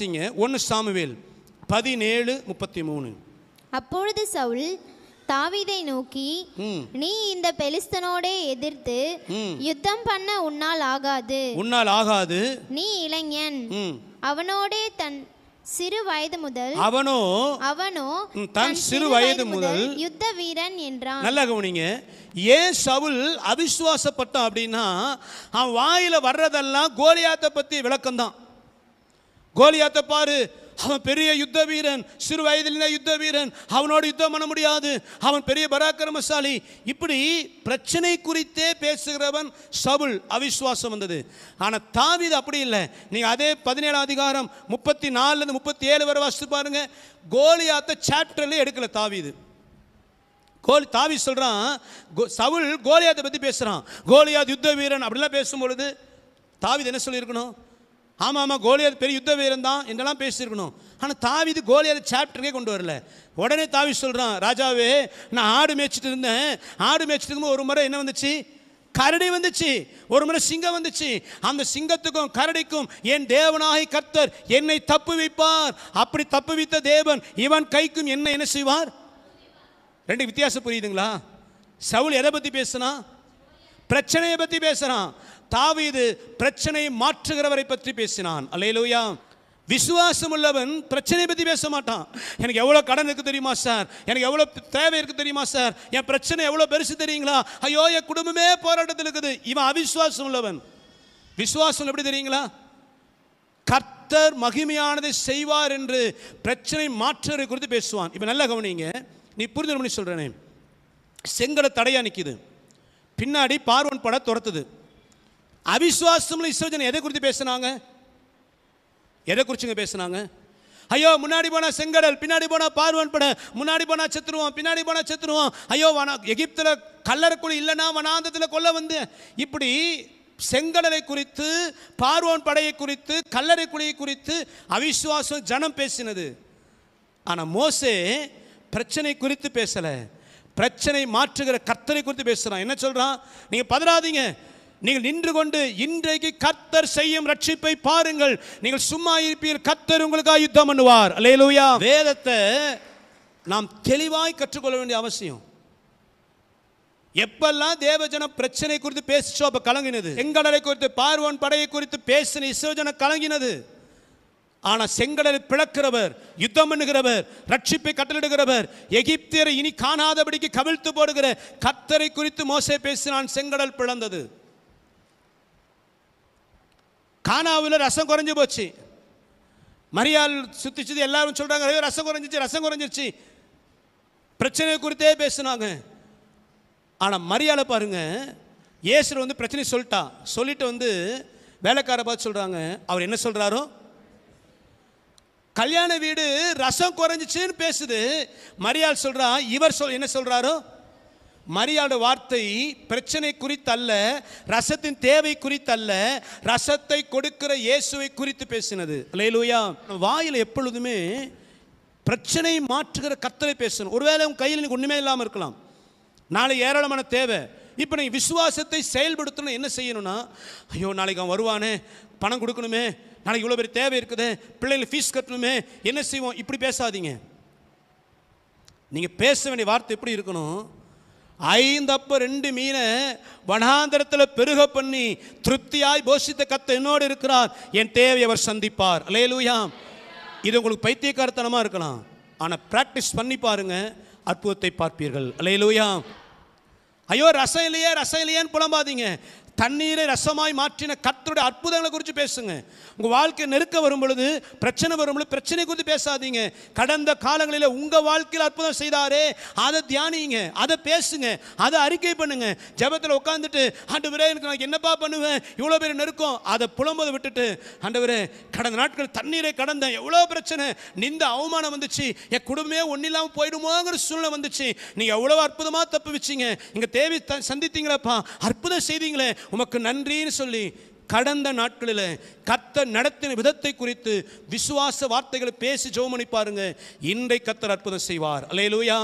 வாசிங்க ஒன்று சாமுவேல் பதினேழு முப்பத்தி மூணு அப்பொழுது சவுல் தாவீதை நோக்கி நீ இந்த பெலிஸ்தனோடே எதிர்த்து யுத்தம் பண்ண உன்னால் ஆகாது உன்னால் ஆகாது நீ இளைஞன் அவனோடே தன் சிறு வயது முதல் அவனோ அவனோ தன் சிறு வயது முதல் யுத்த வீரன் என்றான் நல்ல கவனிங்க ஏன் சவுல் அவிசுவாசப்பட்டான் அப்படின்னா அவன் வாயில வர்றதெல்லாம் கோலியாத்த பத்தி விளக்கம்தான் கோலியாத்தை பாரு அவன் பெரிய யுத்த வீரன் சிறு வயதில் யுத்த வீரன் அவனோடு யுத்தம் பண்ண முடியாது அவன் பெரிய பராக்கிரமசாலி இப்படி பிரச்சனை குறித்தே பேசுகிறவன் சவுல் அவிஸ்வாசம் வந்தது ஆனால் தாவிது அப்படி இல்லை நீங்கள் அதே பதினேழாம் அதிகாரம் முப்பத்தி நாலுலேருந்து முப்பத்தி ஏழு வரை வாசித்து பாருங்க கோலியாத்த சாப்டர்ல எடுக்கல தாவிது கோலி தாவி சொல்கிறான் சவுல் கோலியாத்தை பற்றி பேசுகிறான் கோலியாத் யுத்த வீரன் அப்படிலாம் பேசும்பொழுது தாவிது என்ன சொல்லியிருக்கணும் ஆமாம் ஆமாம் கோலியாத் பெரிய யுத்த வீரன் தான் என்றெல்லாம் பேசியிருக்கணும் ஆனால் தாவிது கோலியாத சாப்டருக்கே கொண்டு வரல உடனே தாவி சொல்கிறான் ராஜாவே நான் ஆடு மேய்ச்சிட்டு இருந்தேன் ஆடு மேய்ச்சிட்டு இருக்கும்போது ஒரு முறை என்ன வந்துச்சு கரடி வந்துச்சு ஒரு முறை சிங்கம் வந்துச்சு அந்த சிங்கத்துக்கும் கரடிக்கும் என் தேவனாகி கர்த்தர் என்னை தப்பு வைப்பார் அப்படி தப்பு வைத்த தேவன் இவன் கைக்கும் என்ன என்ன செய்வார் ரெண்டு வித்தியாசம் புரியுதுங்களா சவுல் எதை பற்றி பேசுனா பிரச்சனையை பற்றி பேசுகிறான் தாவீது பிரச்சனை மாற்றுகிறவரை பற்றி பேசினான் அலையலூயா விசுவாசம் உள்ளவன் பிரச்சனை பற்றி பேச மாட்டான் எனக்கு எவ்வளோ கடன் இருக்குது தெரியுமா சார் எனக்கு எவ்வளோ தேவை இருக்குது தெரியுமா சார் என் பிரச்சனை எவ்வளோ பெருசு தெரியுங்களா ஐயோ என் குடும்பமே போராட்டத்தில் இருக்குது இவன் அவிஸ்வாசம் உள்ளவன் விசுவாசம் எப்படி தெரியுங்களா கர்த்தர் மகிமையானதை செய்வார் என்று பிரச்சனை மாற்றுவதை குறித்து பேசுவான் இப்போ நல்லா கவனிங்க நீ புரிஞ்சு பண்ணி சொல்கிறேனே செங்கலை தடையாக நிற்கிது பின்னாடி பார்வன் பட துரத்துது அவிசுவாசம்ல இஸ்ரோஜன் எதை குறித்து பேசினாங்க எதை குறிச்சுங்க பேசினாங்க ஐயோ முன்னாடி போனால் செங்கடல் பின்னாடி போனால் பார்வன் பட முன்னாடி போனால் செத்துருவோம் பின்னாடி போனால் செத்துருவோம் ஐயோ வனா எகிப்தில் கல்லறக்குழி இல்லைன்னா வனாந்தத்தில் கொல்ல வந்து இப்படி செங்கடலை குறித்து பார்வன் படையை குறித்து கல்லறை குழியை குறித்து அவிஸ்வாசம் ஜனம் பேசினது ஆனால் மோசே பிரச்சனை குறித்து பேசலை பிரச்சனை மாற்றுகிற கர்த்தனை குறித்து பேசுகிறான் என்ன சொல்கிறான் நீங்கள் பதறாதீங்க நீங்கள் நின்று கொண்டு இன்றைக்கு கத்தர் செய்யும் ரட்சிப்பை பாருங்கள் நீங்கள் சும்மா இருப்பீர்கள் கத்தர் உங்களுக்காக யுத்தம் பண்ணுவார் அலையலூயா வேதத்தை நாம் தெளிவாய் கற்றுக்கொள்ள வேண்டிய அவசியம் எப்பெல்லாம் தேவஜன பிரச்சனை குறித்து பேசிச்சோ அப்போ கலங்கினது செங்கடலை குறித்து பார்வோன் படையை குறித்து பேசின இசோஜன கலங்கினது ஆனால் செங்கடலை பிளக்கிறவர் யுத்தம் பண்ணுகிறவர் ரட்சிப்பை கட்டளிடுகிறவர் எகிப்தியரை இனி காணாதபடிக்கு கவிழ்த்து போடுகிற கத்தரை குறித்து மோசை பேசினான் செங்கடல் பிளந்தது கானாவில் ரசம் குறைஞ்சி போச்சு மரியாள் சுற்றி சுற்றி எல்லாரும் சொல்கிறாங்க ரசம் குறைஞ்சிச்சு ரசம் குறைஞ்சிருச்சு பிரச்சனை குறித்தே பேசினாங்க ஆனால் மரியாதை பாருங்கள் ஏசர் வந்து பிரச்சனை சொல்லிட்டா சொல்லிட்டு வந்து வேலைக்கார பார்த்து சொல்கிறாங்க அவர் என்ன சொல்கிறாரோ கல்யாண வீடு ரசம் குறைஞ்சிச்சின்னு பேசுது மரியாள் சொல்கிறா இவர் சொல் என்ன சொல்கிறாரோ மரியாத வார்த்தை பிரச்சனை குறித்தல்ல ரசத்தின் தேவை குறித்தல்ல ரசத்தை கொடுக்கிற இயேசுவை குறித்து பேசினது லேலூயா வாயில் எப்பொழுதுமே பிரச்சனை மாற்றுகிற கத்தலை பேசணும் ஒருவேளை உன் கையில் எனக்கு ஒன்றுமே இல்லாமல் இருக்கலாம் நாளை ஏராளமான தேவை இப்போ நீங்கள் விசுவாசத்தை செயல்படுத்தணும் என்ன செய்யணும்னா ஐயோ நாளைக்கு அவன் வருவானே பணம் கொடுக்கணுமே நாளைக்கு இவ்வளோ பெரிய தேவை இருக்குது பிள்ளைகள் ஃபீஸ் கட்டணுமே என்ன செய்வோம் இப்படி பேசாதீங்க நீங்கள் பேச வேண்டிய வார்த்தை எப்படி இருக்கணும் ஐந்து அப்ப ரெண்டு மீனை வனாந்திரத்தில் பெருக பண்ணி திருப்தியாய் போஷித்த கத்த என்னோடு இருக்கிறார் என் தேவை அவர் சந்திப்பார் அலையலூயாம் இது உங்களுக்கு பைத்தியக்காரத்தனமாக இருக்கலாம் ஆனால் ப்ராக்டிஸ் பண்ணி பாருங்க அற்புதத்தை பார்ப்பீர்கள் அலையலூயாம் ஐயோ ரசம் இல்லையே ரசம் இல்லையேன்னு புலம்பாதீங்க தண்ணீரை ரசமாய் மாற்றின கத்தருடைய அற்புதங்களை குறித்து பேசுங்க உங்கள் வாழ்க்கை நெருக்க வரும் பொழுது பிரச்சனை வரும் பொழுது பிரச்சனை குறித்து பேசாதீங்க கடந்த காலங்களில் உங்கள் வாழ்க்கையில் அற்புதம் செய்தாரே அதை தியானிங்க அதை பேசுங்க அதை அறிக்கை பண்ணுங்க ஜபத்தில் உட்காந்துட்டு ஆண்டவரே எனக்கு நான் என்னப்பா பண்ணுவேன் இவ்வளோ பேர் நெருக்கம் அதை புலம்போதை விட்டுட்டு ஆண்டவரே கடந்த நாட்கள் தண்ணீரை கடந்தேன் எவ்வளோ பிரச்சனை நிந்த அவமானம் வந்துச்சு என் குடும்பமே ஒன்றும் இல்லாமல் போயிடுமோங்கிற சூழ்நிலை வந்துச்சு நீங்கள் எவ்வளோ அற்புதமாக தப்பு வச்சிங்க இங்கே தேவை சந்தித்தீங்களப்பா அற்புதம் செய்தீங்களே உமக்கு நன்றின்னு சொல்லி கடந்த நாட்களில் கத்த நடத்தின விதத்தை குறித்து விசுவாச வார்த்தைகளை பேசி ஜோமணி பாருங்க இன்றை கத்தர் அற்புதம் செய்வார் அலையலூயா